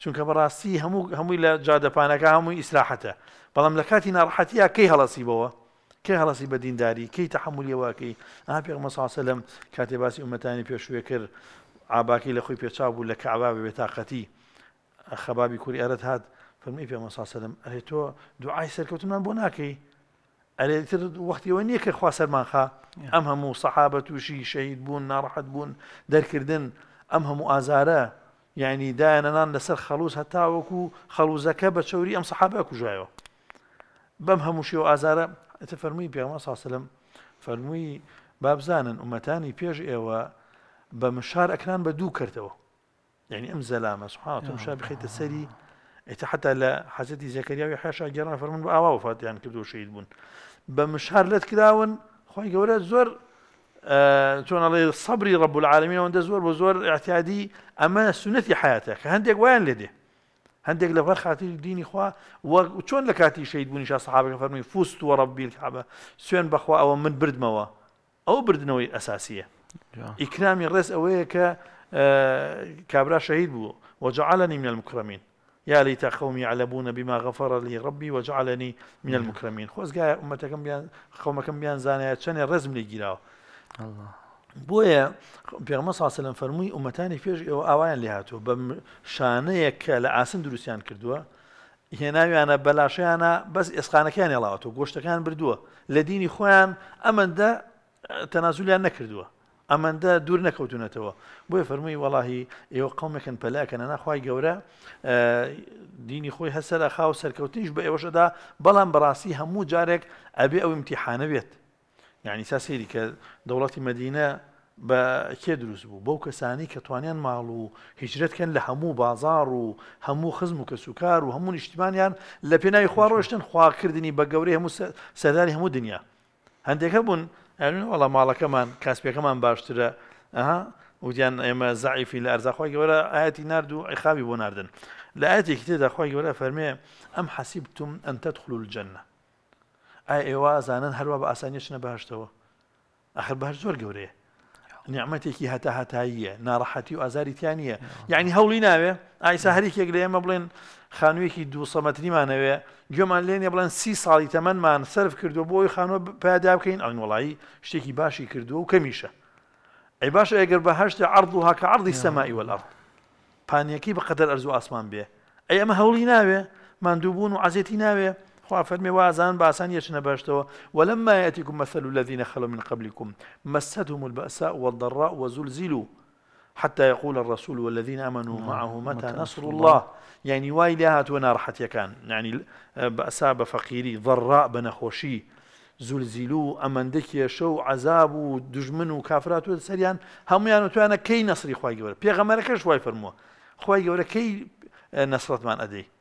چونکە بەڕاستی هەموو هەمووی لە جادەپانەکە هەمووی ئیسراحەتە بەڵام لە کاتی ناڕحەتیا کەی هەڵەسی بەوە کێ هەڵەسی بە دینداری کەی تەحملیەوەکەی ئا پێ مەساسە لەم کاتێ باسی ئومەتانی پێشوێ کرد ئاباکی لە خۆی پێچاو بوو لە کەعبا بێتاقەتی خەبابی کوری ئەرت هات فەرمی پێ مەساسەلم ئەرێ تۆ دوعای سەرکەوتمان بۆ ناکەی ئەرێتر وەختیەوە نییە کە خواسەرمانخە ئەم هەموو سەحابە تووشی شەید بوون ناڕحەت بوون دەرکردن ئەم هەموو ئازارە ینی دایەنەنان لەسەر خەلووز هەتاوەکو خەلووزەکە بە چوری ئەم سەحابە کوژایەوە بەم هەمووشی و ئازارە ئەتە فەرمووی پێمە ساسلم فەرمووی بابزانن ئومەتانی پێش ئێوە بە مشار ئەکران بە دوو کردەوە یعنی ئەم زەلامە سوحاتم شا بخیتە سەری ئێتە حتا لە حەزەتی زەکەریاوی حێشا گەران فەرمون بە ئاوا وفاتیان کردو شید بوون بە مشار لەت کراون خۆی گەورە زۆر چۆن آه، الله سەبری رب العالمين وان دزور بزور اعتيادي اما سونەتی حیاتە کە هەندێک وایان لێ دێ هەندێک لەبەر خاتری دینی خوا چۆن لە کاتی شید بوونیش سحابەکە فەرمی فوست وە ڕبیل کابە سوێن بەخوا ئەوە من بردمەوە ئەو بردنەوەی ئەساسیە ئیکرامی ڕێز ئەوەیە کە آه، كابرا شهيد بو وجعلني من المكرمين يا ليت قومي يعلمون بما غفر لي ربي وجعلني من المكرمين امتكم بيان قومەکەم بيان زانيات چەنێ الرزم لي جيراو بۆیە پێغمە ساسەلم فەرمووی ئومەتانی پێش ئێوە ئاوایان لێ هاتووە بە شانەیەک کە لە ئاسن دروستیان کردووە هێناویانە بەلاشیانە بەس ئێسخانەکان هێڵاوەوە گۆشتەکان بردووە لە دینی خۆیان ئەمەندە تەنازولیان نەکردووە ئەمەندە دوور نەکەوتونەتەوە بۆیە فەرمووی وڵی ئێوە قومێکن پەلاکەن ناخوای گەورە دینی خۆی هەسەر خاو سەرکەوتنیش بە ئێوەشەدا بەڵام بەڕاستی هەموو جارێک ئەبێ ئەو امتیحانە بێت یعنی سا سێری کە دەوڵەتی مدینە بە کێ دروست بوو بەو کەسانی کە توانیان ماڵ و هیچرەتکەن لە هەموو بازار و هەموو خزم و کەسوکار و هەموو نیشتیمانیان لە پێناوی خواڕۆشتن خواکردنی بە گەورەی هەموو سەرداری هەموو دنیا هەندێکە بوون وڵە ماڵەکەمان کاسپێکەمان باشترە ئەها وتیان ئێمە زعیفی لە ئەرزاخوای گەورە ئاەتی نرد و ئەیخاوی بۆ ناردن لە ئاەتێکی تێداخوای گەورە فەرمێ ئەم حەسیبتم ئەن تدخلوا الجنه ئای ئێوە زانن هەروە بە ئاسانیشنە باشتەوە ئەخر باش زۆر گەورەیە نیعممەتێکی هەتا هەتاییە ناڕەحەتی و ئازاری تیانە یعنی هەوڵی ناوێ ئایسا هەریکێک لە ئێمە بڵێن خانوویەکی دووسەمەتریمانەوێ گوێمان لێن بڵێن سی ساڵی تەمەمان سرف کردو بۆی خانۆ پادا بکەین ئەوین وڵایی شتێکی باشی کردووە و کەمیشە ئەی باشە ئەگەر بەهشتە عرض و هاکە عرضی سەمای وەڵات پانیەکی بەقەدەر ئەرز و ئاسمان بێ ئەی ئەمە هەوڵی ناوێ مادووبوون و عزیێتی ناوێ خوا فرمي باسان يشنا باشتوا ولما يأتيكم مثل الذين خلوا من قبلكم مستهم البأساء والضراء وزلزلوا حتى يقول الرسول والذين آمنوا نعم، معه متى نصر الله يعني واي لهات ونارحت يكان يعني بأساء بفقيري ضراء بنخوشي زلزلو ئەمەندەکیە شەو عذاب و دژمن و کافرات و سەریان يعني كي توانە کەی نسری خی گەورە فرموا وای فرمووە كي نصرت نسرەتمان اديه